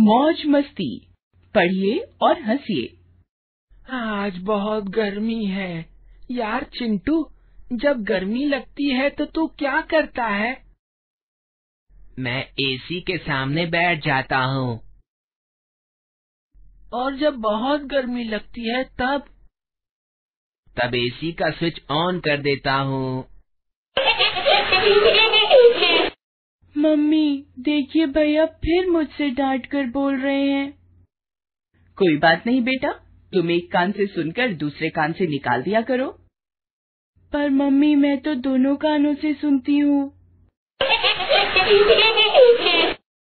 मौज मस्ती पढ़िए और हंसिए आज बहुत गर्मी है यार चिंटू जब गर्मी लगती है तो तू क्या करता है मैं एसी के सामने बैठ जाता हूँ और जब बहुत गर्मी लगती है तब तब एसी का स्विच ऑन कर देता हूँ मम्मी देखिए भैया फिर मुझसे डांट कर बोल रहे हैं कोई बात नहीं बेटा तुम एक कान से सुनकर दूसरे कान से निकाल दिया करो पर मम्मी मैं तो दोनों कानों से सुनती हूँ